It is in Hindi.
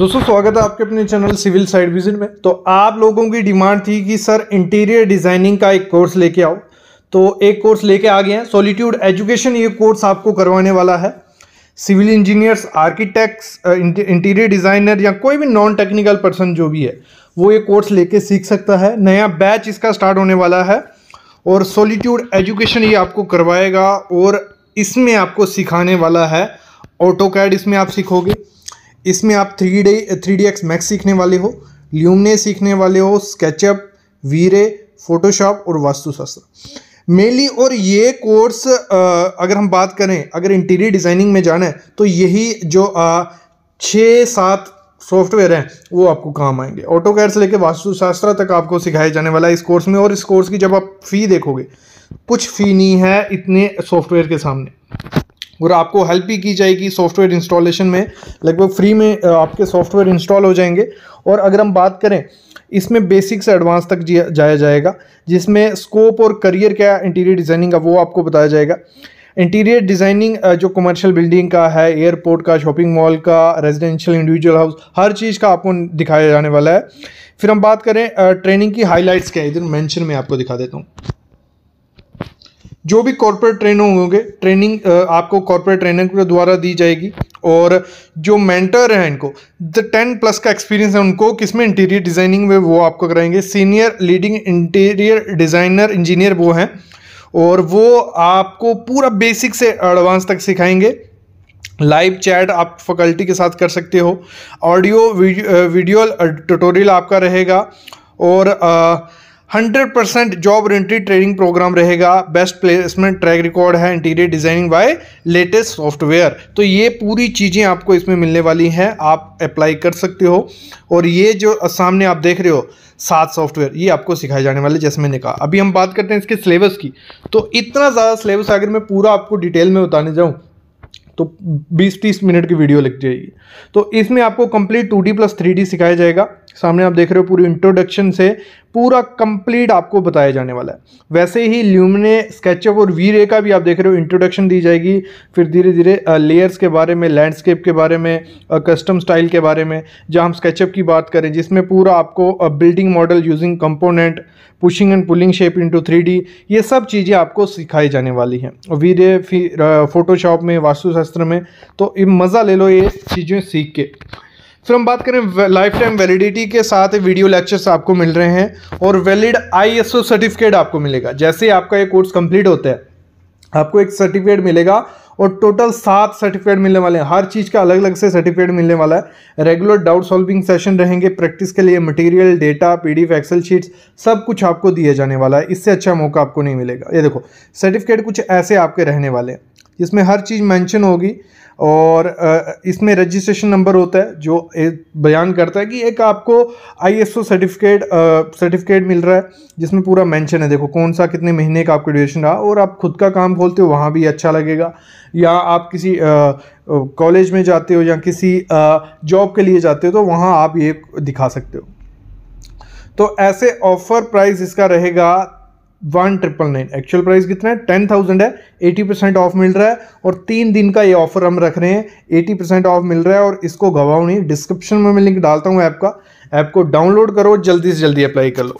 दोस्तों स्वागत है आपके अपने चैनल सिविल साइड विजिट में तो आप लोगों की डिमांड थी कि सर इंटीरियर डिज़ाइनिंग का एक कोर्स लेके आओ तो एक कोर्स लेके आ गए हैं सॉलिट्यूड एजुकेशन ये कोर्स आपको करवाने वाला है civil engineers architects interior designer या कोई भी नॉन टेक्निकल पर्सन जो भी है वो ये कोर्स लेके सीख सकता है नया बैच इसका स्टार्ट होने वाला है और सोलिट्यूड एजुकेशन ये आपको करवाएगा और इसमें आपको सिखाने वाला है ऑटो कैड इसमें आप सीखोगे इसमें आप three day three D X max सीखने वाले हो ल्यूमने सीखने वाले हो स्केचअप वीरे फोटोशॉप और वास्तुशास्त्र मेनली और ये कोर्स अगर हम बात करें अगर इंटीरियर डिज़ाइनिंग में जाना है तो यही जो छः सात सॉफ्टवेयर हैं वो आपको काम आएंगे ऑटो कैर से लेकर वास्तुशास्त्र तक आपको सिखाया जाने वाला है इस कोर्स में और इस कोर्स की जब आप फ़ी देखोगे कुछ फ़ी नहीं है इतने सॉफ्टवेयर के सामने और आपको हेल्प भी की जाएगी सॉफ्टवेयर इंस्टॉलेशन में लगभग फ्री में आपके सॉफ्टवेयर इंस्टॉल हो जाएंगे और अगर हम बात करें इसमें बेसिक से एडवांस तक जाया जाएगा जिसमें स्कोप और करियर क्या इंटीरियर डिज़ाइनिंग का वो आपको बताया जाएगा इंटीरियर डिज़ाइनिंग जो कमर्शियल बिल्डिंग का है एयरपोर्ट का शॉपिंग मॉल का रेजिडेंशियल इंडिविजुअल हाउस हर चीज़ का आपको दिखाया जाने वाला है फिर हम बात करें ट्रेनिंग की हाईलाइट्स क्या है इधर मैंशन में आपको दिखा देता हूँ जो भी कॉरपोरेट ट्रेनर होंगे ट्रेनिंग आपको कॉरपोरेट ट्रेनर के द्वारा दी जाएगी और जो मेंटर हैं इनको द टेन प्लस का एक्सपीरियंस है उनको किसमें इंटीरियर डिज़ाइनिंग में वो आपको कराएंगे senior leading interior designer engineer वो हैं और वो आपको पूरा बेसिक से एडवांस तक सिखाएंगे लाइव चैट आप फैकल्टी के साथ कर सकते हो ऑडियो वीडियो ट्यूटोरियल आपका रहेगा और ah, hundred percent job oriented training program रहेगा बेस्ट प्लेसमेंट ट्रैक रिकॉर्ड है interior designing by latest software तो ये पूरी चीज़ें आपको इसमें मिलने वाली हैं आप अप्लाई कर सकते हो और ये जो सामने आप देख रहे हो सात सॉफ्टवेयर ये आपको सिखाए जाने वाले जैसे मैंने कहा अभी हम बात करते हैं इसके सिलेबस की तो इतना ज़्यादा सिलेबस अगर मैं पूरा आपको डिटेल में बताने जाऊँ तो 20-30 मिनट की वीडियो लग जाएगी तो इसमें आपको कंप्लीट 2D प्लस थ्री सिखाया जाएगा सामने आप देख रहे हो पूरी इंट्रोडक्शन से पूरा कंप्लीट आपको बताया जाने वाला है वैसे ही ल्यूमिने स्केचअप और वी रे का भी आप देख रहे हो इंट्रोडक्शन दी जाएगी फिर धीरे धीरे लेयर्स के बारे में लैंडस्केप के बारे में कस्टम स्टाइल के बारे में जहाँ हम स्केचअप की बात करें जिसमें पूरा आपको building model using component pushing and pulling shape into three ये सब चीज़ें आपको सिखाई जाने वाली हैं वी रे फिर फोटोशॉप में वास्तुशास्त्र में तो मज़ा ले लो ये चीज़ें सीख के फिर हम बात करें लाइफ टाइम वैलिडिटी के साथ वीडियो लेक्चर्स आपको मिल रहे हैं और वैलिड आईएसओ सर्टिफिकेट आपको मिलेगा जैसे ही आपका ये कोर्स कंप्लीट होता है आपको एक सर्टिफिकेट मिलेगा और टोटल सात सर्टिफिकेट मिलने वाले हैं हर चीज़ का अलग अलग से सर्टिफिकेट मिलने वाला है रेगुलर डाउट सॉल्विंग सेशन रहेंगे प्रैक्टिस के लिए material data PDF excel sheets सब कुछ आपको दिया जाने वाला है इससे अच्छा मौका आपको नहीं मिलेगा ये देखो सर्टिफिकेट कुछ ऐसे आपके रहने वाले हैं जिसमें हर चीज़ मेंशन होगी और इसमें रजिस्ट्रेशन नंबर होता है जो बयान करता है कि एक आपको आईएसओ सर्टिफिकेट सर्टिफिकेट मिल रहा है जिसमें पूरा मेंशन है देखो कौन सा कितने महीने का आपका ड्यूरेशन रहा और आप खुद का काम खोलते हो वहाँ भी अच्छा लगेगा या आप किसी कॉलेज में जाते हो या किसी जॉब के लिए जाते हो तो वहाँ आप ये दिखा सकते हो तो ऐसे ऑफ़र प्राइस इसका रहेगा one triple nine actual price कितना है टेन थाउजेंड है एटी परसेंट ऑफ मिल रहा है और तीन दिन का ये ऑफर हम रख रहे हैं एटी परसेंट ऑफ मिल रहा है और इसको गवाओ नहीं डिस्क्रिप्शन में मैं लिंक डालता हूँ ऐप का ऐप को डाउनलोड करो जल्दी से जल्दी अप्लाई कर लो